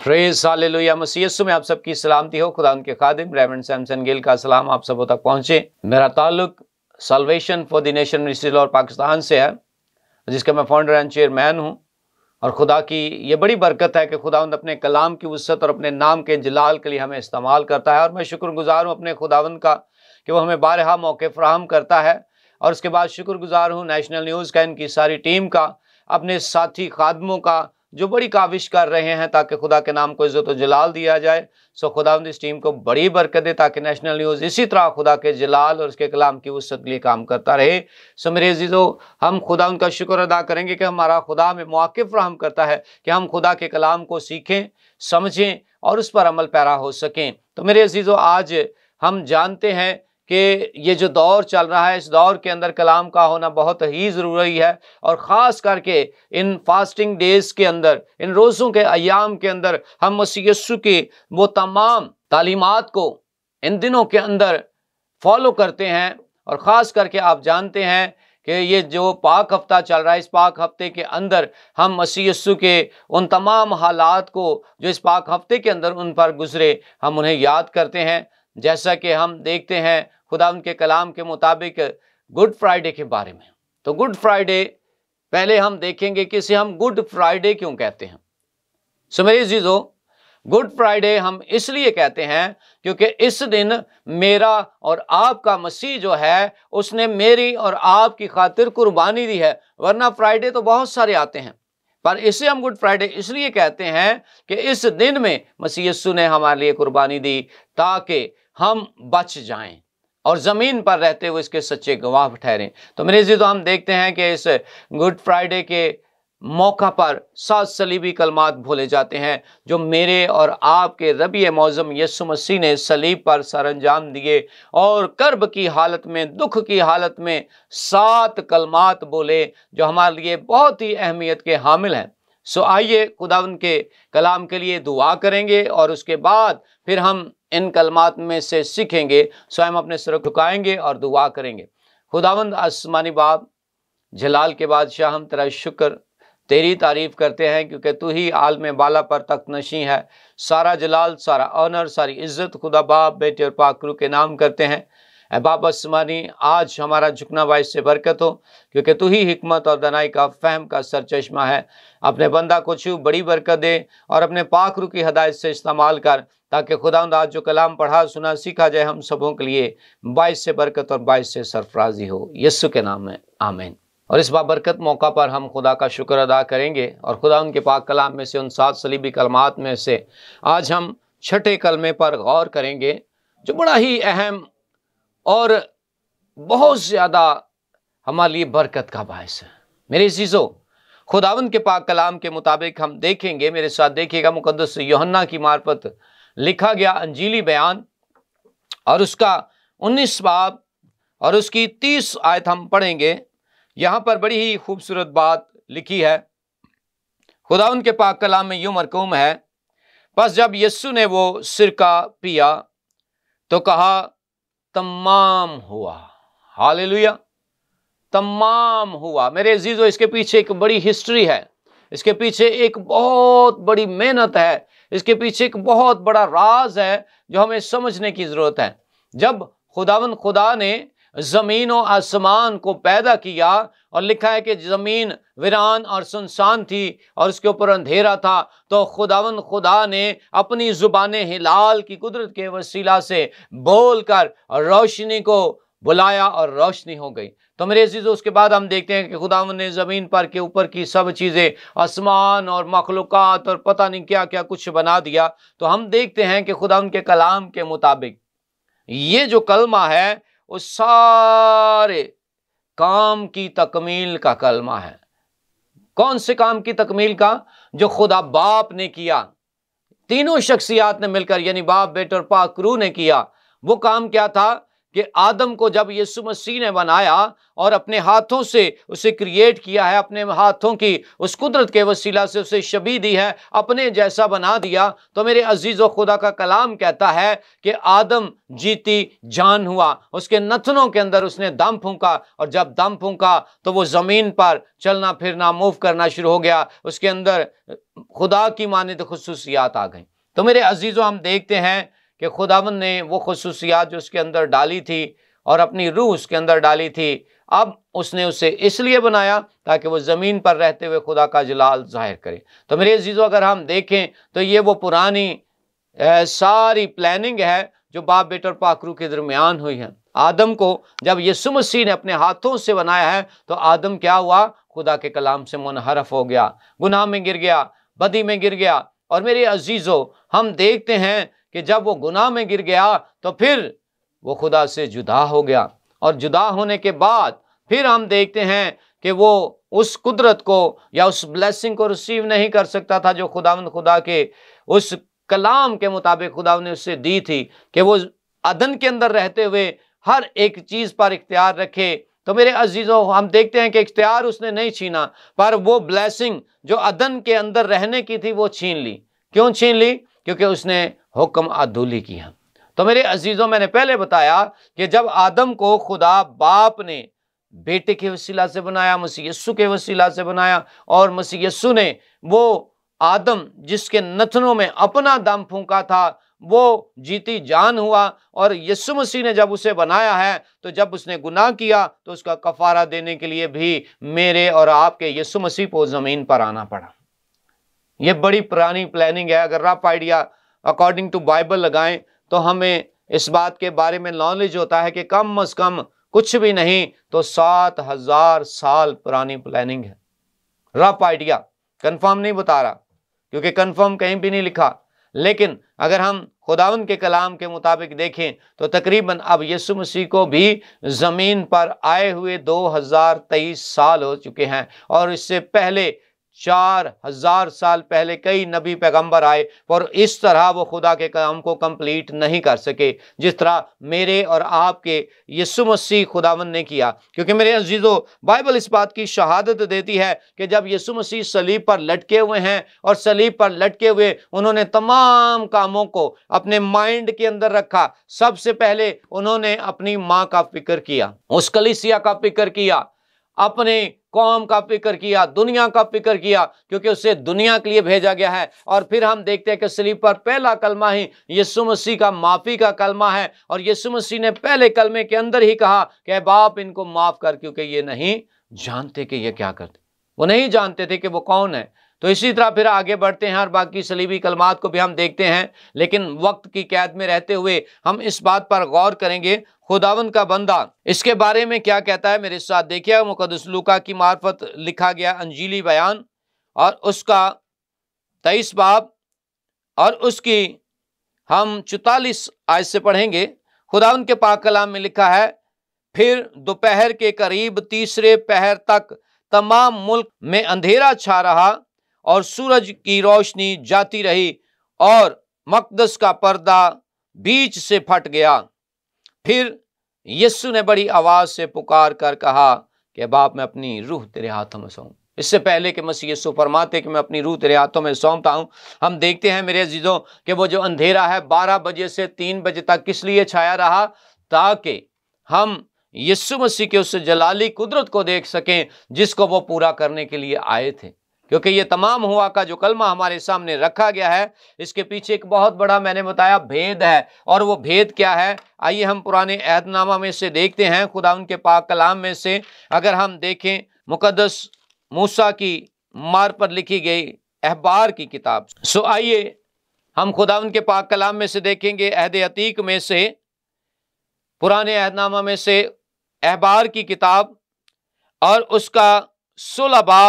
phrase hallelujah मसीयसु में आप सबकी सलामती हो खुदा उनके खादिम रेमंड सैमसन गिल का सलाम आप सबों तक पहुँचे मेरा ताल्लुक salvation for the nation ministry और पाकिस्तान से है जिसका मैं फाउंडर एंड चेयरमैन हूँ और खुदा की ये बड़ी बरकत है कि खुदा अपने कलाम की वसत और अपने नाम के जलाल के लिए हमें इस्तेमाल करता है और मैं शुक्रगुजार हूँ अपने खुदावंद का कि वो हमें बारहा मौके फ्राहम करता है और उसके बाद शुक्रगुजार हूँ नेशनल न्यूज़ का इनकी सारी टीम का अपने साथी खादमों का जो बड़ी काविश कर रहे हैं ताकि खुदा के नाम को इज़्ज़त जलाल दिया जाए सो खुदा इस टीम को बड़ी बरकत दे ताकि नेशनल न्यूज़ इसी तरह खुदा के जलाल और उसके कलाम की वसत के लिए काम करता रहे सो मेरे अजीज़ो हम खुदा उनका शुक्र अदा करेंगे कि हमारा खुदा में मौक़ फ्राहम करता है कि हम खुदा के कलाम को सीखें समझें और उस पर अमल पैरा हो सकें तो मेरे अजीजों आज हम जानते हैं कि ये जो दौर चल रहा है इस दौर के अंदर कलाम का होना बहुत ही ज़रूरी है और ख़ास करके इन फास्टिंग डेज़ के अंदर इन रोज़ों के अयाम के अंदर हम मसी के की वो तमाम तालीमत को इन दिनों के अंदर फॉलो करते हैं और ख़ास करके आप जानते हैं कि ये जो पाक हफ्ता चल रहा है इस पाक हफ्ते के अंदर हम मसीह के उन तमाम हालात को जो इस पाक हफ्ते के अंदर उन पर गुजरे हम उन्हें याद करते हैं जैसा कि हम देखते हैं खुदा उनके कलाम के मुताबिक गुड फ्राइडे के बारे में तो गुड फ्राइडे पहले हम देखेंगे कि इसे हम गुड फ्राइडे क्यों कहते हैं सुमेरी जीजो गुड फ्राइडे हम इसलिए कहते हैं क्योंकि इस दिन मेरा और आपका मसीह जो है उसने मेरी और आपकी खातिर कुर्बानी दी है वरना फ्राइडे तो बहुत सारे आते हैं पर इसे हम गुड फ्राइडे इसलिए कहते हैं कि इस दिन में मसीह ने हमारे लिए कुर्बानी दी ताकि हम बच जाएं और ज़मीन पर रहते हुए इसके सच्चे गवाह ठहरें तो मेरे जी तो हम देखते हैं कि इस गुड फ्राइडे के मौका पर सात सलीबी कलमात भोले जाते हैं जो मेरे और आपके रबी मौज़म यसु मसीह ने सलीब पर सर अंजाम दिए और कर्ब की हालत में दुख की हालत में सात कलमात बोले जो हमारे लिए बहुत ही अहमियत के हामिल हैं सो आइए खुदा के कलाम के लिए दुआ करेंगे और उसके बाद फिर हम इन कलमात में से सीखेंगे स्वयं अपने सिर झुकाएंगे और दुआ करेंगे खुदावंद आसमानी बाप जलाल के बादशाह हम तेरा शुक्र तेरी तारीफ़ करते हैं क्योंकि तू ही आलम बाला पर तख्त नशी है सारा जलाल सारा ऑनर सारी इज्जत खुदा बाप बेटे और पाकरू के नाम करते हैं अहबाब आसमानी आज हमारा झुकना बाइस से बरकत हो क्योंकि तू ही हमत और दनाई का फहम का चश्मा है अपने बंदा को छू बड़ी बरकत दे और अपने पाक की हदायत से इस्तेमाल कर ताकि खुदा आज जो कलाम पढ़ा सुना सीखा जाए हम सबों के लिए बाइस से बरकत और बाइस से सरफराजी हो यस्सु के नाम है आमीन और इस बाबरकत मौका पर हम खुदा का शुक्र अदा करेंगे और खुदा उनके पाक कलाम में से उन सात सलीबी कलमात में से आज हम छठे कलमे पर गौर करेंगे जो बड़ा ही अहम और बहुत ज़्यादा हमारे लिए बरकत का बायस है मेरे चीज़ों खुदावन के पाक कलाम के मुताबिक हम देखेंगे मेरे साथ देखिएगा मुकदस योहन्ना की मार्फत लिखा गया अंजीली बयान और उसका उन्नीस बाब और उसकी तीस आयत हम पढ़ेंगे यहाँ पर बड़ी ही खूबसूरत बात लिखी है खुदावन के पाक कलाम में यूँ मरकूम है बस जब यस्सु ने वो सिरका पिया तो कहा तमाम हुआ हालेलुया तमाम हुआ मेरे अजीज़ों इसके पीछे एक बड़ी हिस्ट्री है इसके पीछे एक बहुत बड़ी मेहनत है इसके पीछे एक बहुत बड़ा राज है जो हमें समझने की ज़रूरत है जब खुदावन खुदा ने ज़मीन और आसमान को पैदा किया और लिखा है कि ज़मीन वीरान और सुनसान थी और उसके ऊपर अंधेरा था तो खुदावन खुदा ने अपनी ज़ुबान हिलाल की कुदरत के वसीला से बोल कर रोशनी को बुलाया और रोशनी हो गई तो मेरे अजीज़ उसके बाद हम देखते हैं कि खुदा ने ज़मीन पर के ऊपर की सब चीज़ें आसमान और मखलूक़ात और पता नहीं क्या क्या कुछ बना दिया तो हम देखते हैं कि खुदा उनके कलाम के मुताबिक ये जो कलमा है वो सारे काम की तकमील का कलमा है कौन से काम की तकमील का जो खुदा बाप ने किया तीनों शख्सियात ने मिलकर यानी बाप बेटे और पाकरू ने किया वो काम क्या था कि आदम को जब यीशु मसीह ने बनाया और अपने हाथों से उसे क्रिएट किया है अपने हाथों की उस कुदरत के वसीला से उसे शबी दी है अपने जैसा बना दिया तो मेरे अजीज़ व खुदा का कलाम कहता है कि आदम जीती जान हुआ उसके नथनों के अंदर उसने दम फूका और जब दम फूका तो वो ज़मीन पर चलना फिरना मूव करना शुरू हो गया उसके अंदर खुदा की मानद खसूसियात आ गई तो मेरे अजीज़ों हम देखते हैं कि खुदावन ने वो खसूसियात जो उसके अंदर डाली थी और अपनी रूह उसके अंदर डाली थी अब उसने उसे इसलिए बनाया ताकि वो ज़मीन पर रहते हुए खुदा का जलाल जाहिर करे तो मेरे अजीजों अगर हम देखें तो ये वो पुरानी ए, सारी प्लानिंग है जो बाप और पाखरू के दरमियान हुई है आदम को जब यीशु मसीह ने अपने हाथों से बनाया है तो आदम क्या हुआ खुदा के कलाम से मुनहरफ हो गया गुनाह में गिर गया बदी में गिर गया और मेरे अजीज़ों हम देखते हैं कि जब वो गुनाह में गिर गया तो फिर वो खुदा से जुदा हो गया और जुदा होने के बाद फिर हम देखते हैं कि वो उस कुदरत को या उस ब्लेसिंग को रिसीव नहीं कर सकता था जो खुदावंद खुदा के उस कलाम के मुताबिक खुदा ने उससे दी थी कि वो अदन के अंदर रहते हुए हर एक चीज़ पर इख्तियार रखे तो मेरे अजीज़ों हम देखते हैं कि इख्तियार उसने नहीं छीना पर वो ब्लेसिंग जो अदन के अंदर रहने की थी वो छीन ली क्यों छीन ली क्योंकि उसने हुक्म अधूली किया तो मेरे अजीज़ों मैंने पहले बताया कि जब आदम को खुदा बाप ने बेटे के वसीला से बनाया मसीह यस्सु के वसीला से बनाया और मसीह यस्सु ने वो आदम जिसके नथनों में अपना दम फूका था वो जीती जान हुआ और यस्सु मसीह ने जब उसे बनाया है तो जब उसने गुनाह किया तो उसका कफारा देने के लिए भी मेरे और आपके यसु मसीह को ज़मीन पर आना पड़ा ये बड़ी पुरानी प्लानिंग है अगर rough idea according to Bible लगाएं तो हमें इस बात के बारे में नॉलेज होता है कि कम अज कम कुछ भी नहीं तो सात हजार साल पुरानी प्लानिंग है रफ आइडिया कंफर्म नहीं बता रहा क्योंकि कंफर्म कहीं भी नहीं लिखा लेकिन अगर हम खुदावन के कलाम के मुताबिक देखें तो तकरीबन अब यीशु मसीह को भी ज़मीन पर आए हुए 2023 साल हो चुके हैं और इससे पहले चार हजार साल पहले कई नबी पैगंबर आए और इस तरह वो खुदा के काम को कंप्लीट नहीं कर सके जिस तरह मेरे और आपके यसु मसीह खुदावन ने किया क्योंकि मेरे अजीज़ों बाइबल इस बात की शहादत देती है कि जब यसु मसीह सलीब पर लटके हुए हैं और सलीब पर लटके हुए उन्होंने तमाम कामों को अपने माइंड के अंदर रखा सबसे पहले उन्होंने अपनी माँ का फिक्र किया उस कलिसिया का फिक्र किया अपने कौम का फिक्र किया दुनिया का फिक्र किया क्योंकि उसे दुनिया के लिए भेजा गया है और फिर हम देखते हैं कि स्लीप पर पहला कलमा ही यसु मसीह का माफ़ी का कलमा है और यसु मसीह ने पहले कलमे के अंदर ही कहा कि बाप इनको माफ़ कर क्योंकि ये नहीं जानते कि ये क्या करते वो नहीं जानते थे कि वो कौन है तो इसी तरह फिर आगे बढ़ते हैं और बाकी सलीबी कलमात को भी हम देखते हैं लेकिन वक्त की कैद में रहते हुए हम इस बात पर गौर करेंगे खुदावन का बंदा इसके बारे में क्या कहता है मेरे साथ देखिए मुकदसलूका की मार्फत लिखा गया अंजीली बयान और उसका तेईस बाब और उसकी हम चौतालीस आय से पढ़ेंगे खुदावन के पाक कलाम में लिखा है फिर दोपहर के करीब तीसरे पहर तक तमाम मुल्क में अंधेरा छा रहा और सूरज की रोशनी जाती रही और मकदस का पर्दा बीच से फट गया फिर यस्सु ने बड़ी आवाज़ से पुकार कर कहा कि बाप मैं अपनी रूह तेरे हाथों में सौंप इससे पहले कि मसीह यस्सु फरमाते कि मैं अपनी रूह तेरे हाथों में सौंपता हूँ हम देखते हैं मेरे अजीज़ों कि वो जो अंधेरा है बारह बजे से तीन बजे तक किस लिए छाया रहा ताकि हम यस्सु मसीह के उस जलाली कुदरत को देख सकें जिसको वो पूरा करने के लिए आए थे क्योंकि ये तमाम हुआ का जो कलमा हमारे सामने रखा गया है इसके पीछे एक बहुत बड़ा मैंने बताया भेद है और वो भेद क्या है आइए हम पुराने अहदनामा में से देखते हैं खुदा उनके पाक कलाम में से अगर हम देखें मुकदस मूसा की मार पर लिखी गई अहबार की किताब सो आइए हम खुदा उनके पाक कलाम में से देखेंगे अहद अतीक में से पुराने अहदनामा में से अहबार की किताब और उसका सुलबा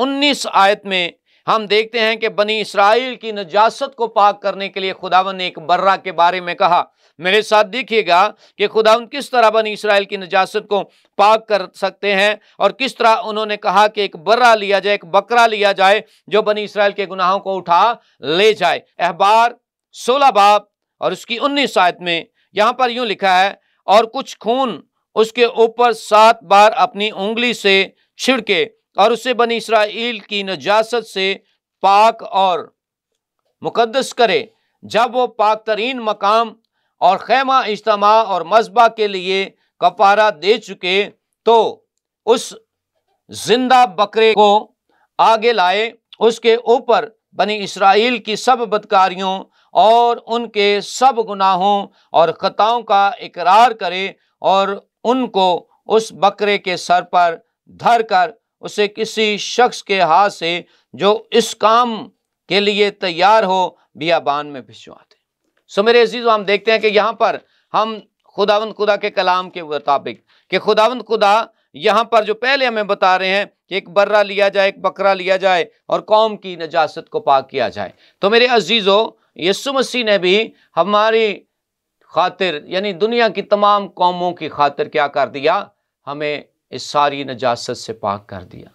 19 आयत में हम देखते हैं कि बनी इसराइल की नजासत को पाक करने के लिए खुदावन ने एक बर्रा के बारे में कहा मेरे साथ देखिएगा कि खुदावन किस तरह बनी इसराइल की नजासत को पाक कर सकते हैं और किस तरह उन्होंने कहा कि एक बर्रा लिया जाए एक बकरा लिया जाए जो बनी इसराइल के गुनाहों को उठा ले जाए अहबार सोलह बाप और उसकी उन्नीस आयत में यहाँ पर यूं लिखा है और कुछ खून उसके ऊपर सात बार अपनी उंगली से छिड़के और उसे बनी इसराइल की नजासत से पाक और मुकदस करे जब वो पाक तरीन मकाम और खैमा इज्तम और मजबा के लिए कपारा दे चुके तो उस जिंदा बकरे को आगे लाए उसके ऊपर बनी इसराइल की सब बदकारियों और उनके सब गुनाहों और ख़ताओं का इकरार करे और उनको उस बकरे के सर पर धर कर उसे किसी शख्स के हाथ से जो इस काम के लिए तैयार हो बियाबान में भिजवा दे सो मेरे अजीज हम देखते हैं कि यहाँ पर हम खुदावंद खुदा के कलाम के मुताबिक कि खुदावंद खुदा यहाँ पर जो पहले हमें बता रहे हैं कि एक बर्रा लिया जाए एक बकरा लिया जाए और कौम की नजास्त को पाक किया जाए तो मेरे अजीज़ों यसु मसीह ने भी हमारी खातिर यानी दुनिया की तमाम कौमों की खातिर क्या कर दिया हमें इस सारी नजास्त से पाक कर दिया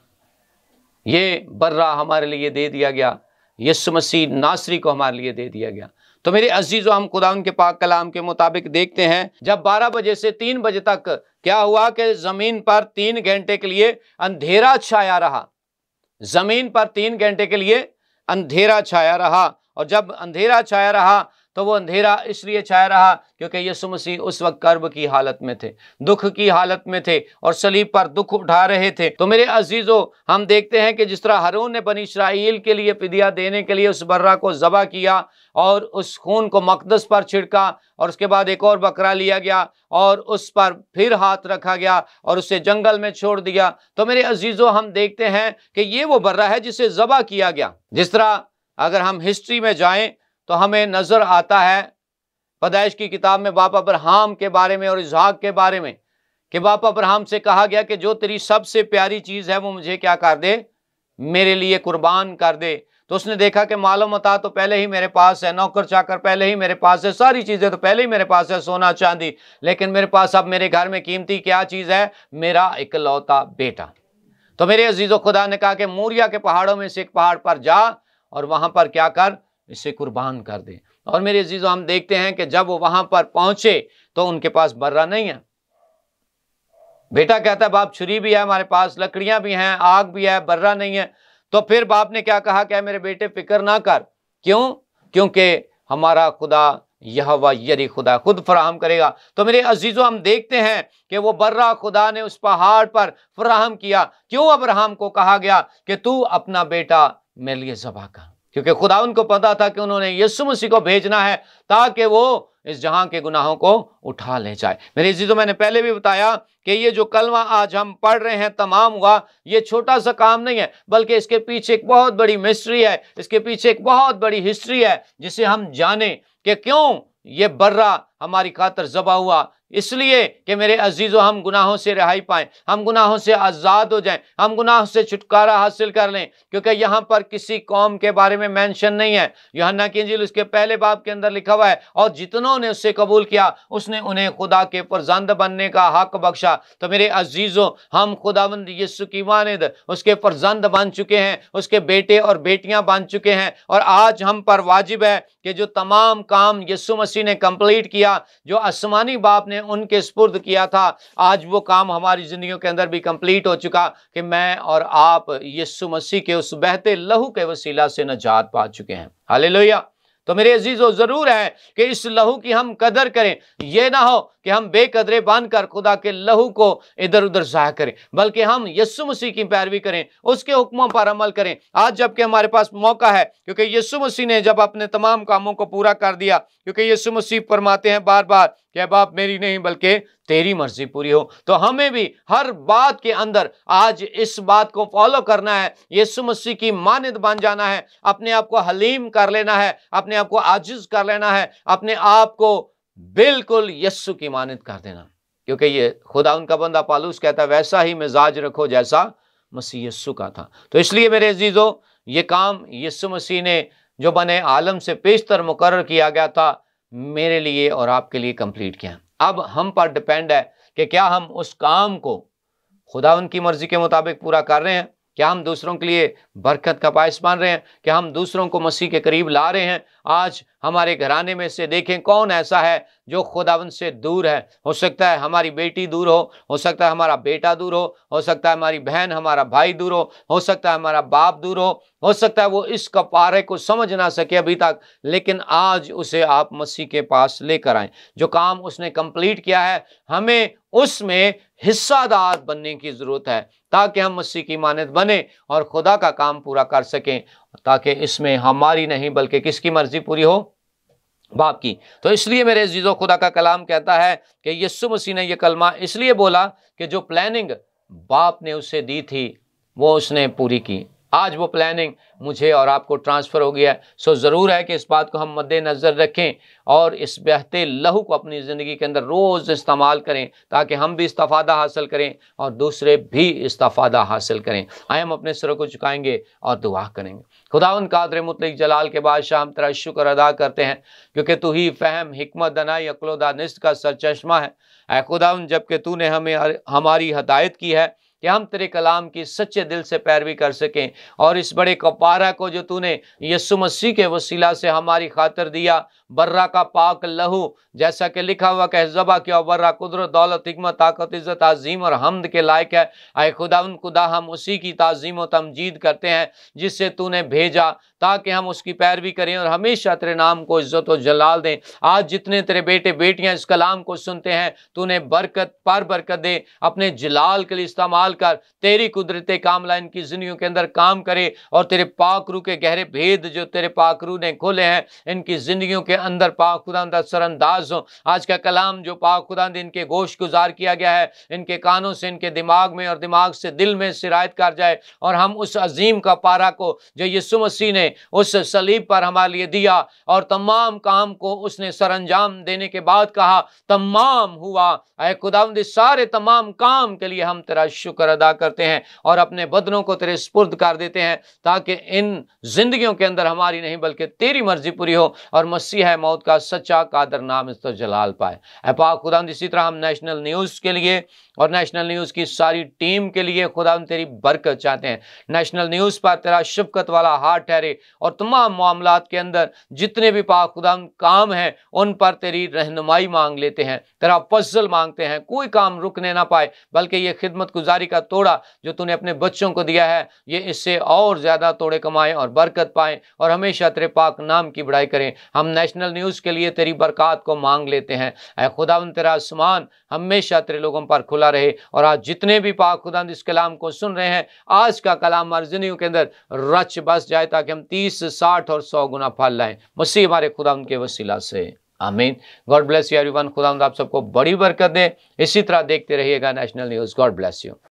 ये बर्रा हमारे लिए दे दिया गया यसु मसीह नासरी को हमारे लिए दे दिया गया तो मेरे अजीज़ हम खुदा उनके पाक कलाम के मुताबिक देखते हैं जब 12 बजे से 3 बजे तक क्या हुआ कि ज़मीन पर तीन घंटे के लिए अंधेरा छाया रहा ज़मीन पर तीन घंटे के लिए अंधेरा छाया रहा और जब अंधेरा छाया रहा तो वो अंधेरा इसलिए छाया रहा क्योंकि यीशु मसीह उस वक्त कर्ब की हालत में थे दुख की हालत में थे और सलीब पर दुख उठा रहे थे तो मेरे अजीजों हम देखते हैं कि जिस तरह हरून ने बनी इसराइल के लिए पिदिया देने के लिए उस बर्रा को ज़बा किया और उस खून को मकदस पर छिड़का और उसके बाद एक और बकरा लिया गया और उस पर फिर हाथ रखा गया और उसे जंगल में छोड़ दिया तो मेरे अजीज़ों हम देखते हैं कि ये वो बर्रा है जिसे ज़बा किया गया जिस तरह अगर हम हिस्ट्री में जाएं तो हमें नज़र आता है पदाइश की किताब में बाप अब्राहम के बारे में और इजहाक के बारे में कि बाप अब्राहम से कहा गया कि जो तेरी सबसे प्यारी चीज़ है वो मुझे क्या कर दे मेरे लिए कुर्बान कर दे तो उसने देखा कि मालूम था तो पहले ही मेरे पास है नौकर चाकर पहले ही मेरे पास है सारी चीज़ें तो पहले ही मेरे पास है सोना चांदी लेकिन मेरे पास अब मेरे घर में कीमती क्या चीज़ है मेरा इकलौता बेटा तो मेरे अजीज़ खुदा ने कहा कि मूरिया के पहाड़ों में से एक पहाड़ पर जा और वहाँ पर क्या कर इसे कुर्बान कर दें और मेरे अजीज़ों हम देखते हैं कि जब वो वहां पर पहुंचे तो उनके पास बर्रा नहीं है बेटा कहता है बाप छुरी भी है हमारे पास लकड़ियां भी हैं आग भी है बर्रा नहीं है तो फिर बाप ने क्या कहा क्या मेरे बेटे फिक्र ना कर क्यों क्योंकि हमारा खुदा यह यरी खुदा खुद फराहम करेगा तो मेरे अजीज़ों हम देखते हैं कि वो बर्रा खुदा ने उस पहाड़ पर फराहम किया क्यों अब्राहम को कहा गया कि तू अपना बेटा मेरे लिए जबा कर क्योंकि खुदा उनको पता था कि उन्होंने यीशु मसीह को भेजना है ताकि वो इस जहां के गुनाहों को उठा ले जाए मेरे जी तो मैंने पहले भी बताया कि ये जो कलमा आज हम पढ़ रहे हैं तमाम हुआ ये छोटा सा काम नहीं है बल्कि इसके पीछे एक बहुत बड़ी मिस्ट्री है इसके पीछे एक बहुत बड़ी हिस्ट्री है जिसे हम जाने कि क्यों ये बर्रा हमारी खातर जबा हुआ इसलिए कि मेरे अजीज़ों हम गुनाहों से रिहाई पाएँ हम गुनाहों से आज़ाद हो जाएं हम गुनाहों से छुटकारा हासिल कर लें क्योंकि यहाँ पर किसी कौम के बारे में मेंशन नहीं है योहन्ना की उसके पहले बाब के अंदर लिखा हुआ है और जितनों ने उससे कबूल किया उसने उन्हें खुदा के परजंद बनने का हक बख्शा तो मेरे अजीज़ों हम खुदाबंद यस्सु की मानद उसके परजंद बन चुके हैं उसके बेटे और बेटियाँ बन चुके हैं और आज हम पर वाजिब है कि जो तमाम काम यस्सु मसीह ने कम्प्लीट किया जो आसमानी बाप ने उनके स्पुर्द किया था आज वो काम हमारी ज़िंदगियों के अंदर भी कंप्लीट हो चुका कि मैं और आप यीशु मसीह के उस बहते लहू के वसीला से नजात पा चुके हैं हालेलुया तो मेरे अजीज़ों ज़रूर है कि इस लहू की हम कदर करें यह ना हो कि हम बेकदरे बांधकर खुदा के लहू को इधर उधर ज़ाया करें बल्कि हम यस्सु मसीह की पैरवी करें उसके हुक्मों पर अमल करें आज जबकि हमारे पास मौका है क्योंकि यस्सु मसीह ने जब अपने तमाम कामों को पूरा कर दिया क्योंकि यस्सु मसीह फरमाते हैं बार बार कि अब आप मेरी नहीं बल्कि तेरी मर्जी पूरी हो तो हमें भी हर बात के अंदर आज इस बात को फॉलो करना है यीशु मसीह की मानद बन जाना है अपने आप को हलीम कर लेना है अपने आप को आजिज कर लेना है अपने आप को बिल्कुल यस्सु की मानत कर देना क्योंकि ये खुदा उनका बंदा पालूस कहता है वैसा ही मिजाज रखो जैसा मसीह यस्सु का था तो इसलिए मेरे अजीज़ों ये काम यस्सु मसीह ने जो बने आलम से पेशतर मुकर किया गया था मेरे लिए और आपके लिए कंप्लीट किया अब हम पर डिपेंड है कि क्या हम उस काम को खुदा उनकी मर्ज़ी के मुताबिक पूरा कर रहे हैं क्या हम दूसरों के लिए बरकत का बायस मान रहे हैं क्या हम दूसरों को मसीह के करीब ला रहे हैं आज हमारे घराने में से देखें कौन ऐसा है जो खुदावन से दूर है हो सकता है हमारी बेटी दूर हो हो सकता है हमारा बेटा दूर हो हो सकता है हमारी बहन हमारा भाई दूर हो हो सकता है हमारा बाप दूर हो हो सकता है वो इस कपारे को समझ ना सके अभी तक लेकिन आज उसे आप मसीह के पास लेकर आए जो काम उसने कंप्लीट किया है हमें उसमें हिस्सादार बनने की ज़रूरत है ताकि हम मसीह की मानत बने और खुदा का काम पूरा कर सकें ताकि इसमें हमारी नहीं बल्कि किसकी मर्ज़ी पूरी हो बाप की तो इसलिए मेरे जीजो खुदा का कलाम कहता है कि यस्सु मसीह ने यह कलमा इसलिए बोला कि जो प्लानिंग बाप ने उसे दी थी वो उसने पूरी की आज वो प्लानिंग मुझे और आपको ट्रांसफ़र हो गया है सो ज़रूर है कि इस बात को हम मद्देनज़र रखें और इस बहते लहू को अपनी ज़िंदगी के अंदर रोज़ इस्तेमाल करें ताकि हम भी इस्तफादा हासिल करें और दूसरे भी इस्तफादा हासिल करें आए हम अपने सिरों को चुकाएंगे और दुआ करेंगे उन कादर मुतलिक जलाल के बादशाह हम तेरा शुक्र अदा करते हैं क्योंकि तू ही फ़हम हमत दनाई अकलोदानिस्त का चश्मा है ए खुदावन जबकि तू ने हमें हमारी हदायत की है कि हम तेरे कलाम की सच्चे दिल से पैरवी कर सकें और इस बड़े कपारा को जो तूने यसु मसीह के वसीला से हमारी खातर दिया बर्रा का पाक लहू जैसा कि लिखा हुआ कह जबा किया बर्रा कुदरत दौलत हमत ताकत इज़्ज़त तज़ीम और हमद के लायक है आए खुदा उन खुदा हम उसी की तज़ीम व तमजीद करते हैं जिससे तूने भेजा ताकि हम उसकी पैरवी करें और हमेशा तेरे नाम को इज़्ज़त व जलाल दें आज जितने तेरे बेटे बेटियाँ इस कलाम को सुनते हैं उन्हें बरकत पर बरकत दे अपने जलाल के लिए इस्तेमाल कर तेरी कुदरत कामला इनकी जिंदगी के अंदर काम करे और तेरे पाकरू के गहरे भेद जो तेरे पाकरू ने खोले हैं इनकी ज़िंदगी के अंदर पाक खुदा सरअंदाज हों आज का कलाम जो पाक खुदा इनके गोश गुजार किया गया है इनके कानों से इनके दिमाग में और दिमाग से दिल में शिरायत कर जाए और हम उस अजीम का पारा को जो यसु मसीह ने उस सलीब पर हमारे लिए दिया और तमाम काम को उसने सरंजाम देने के बाद कहा तमाम हुआ अय खुदावंद सारे तमाम काम के लिए हम तेरा शुक्र अदा करते हैं और अपने बदनों को तेरे स्पुर्द कर देते हैं ताकि इन जिंदगियों के अंदर हमारी नहीं बल्कि तेरी मर्जी पूरी हो और मसीह है मौत का सच्चा कादर नाम इस तो जलाल पाए ए खुदा इसी तरह हम नेशनल न्यूज़ के लिए और नेशनल न्यूज़ की सारी टीम के लिए खुदा तेरी बरकत चाहते हैं नेशनल न्यूज़ पर तेरा शिफकत वाला हार ठहरे और तमाम मामला के अंदर जितने भी पा खुदा काम हैं उन पर तेरी रहनुमाई मांग लेते हैं तेरा फजल मांगते हैं कोई काम रुकने ना पाए बल्कि ये खिदमत गुजारी का तोड़ा जो तूने अपने बच्चों को दिया है ये इससे और ज़्यादा तोड़े कमाएँ और बरकत पाएँ और हमेशा तेरे पाक नाम की बड़ाई करें हम नेशनल न्यूज़ के लिए तेरी बरकत को मांग लेते हैं खुदा तेरा आसमान हमेशा तेरे लोगों पर खुला मामला रहे और आज जितने भी पाक खुदा इस कलाम को सुन रहे हैं आज का कलाम मर्जनियों के अंदर रच बस जाए ताकि हम तीस साठ और सौ गुना फल लाएं मसीह हमारे खुदा उनके वसीला से आमीन गॉड ब्लेस यू एवरीवन खुदा आप सबको बड़ी बरकत दें इसी तरह देखते रहिएगा national news God bless you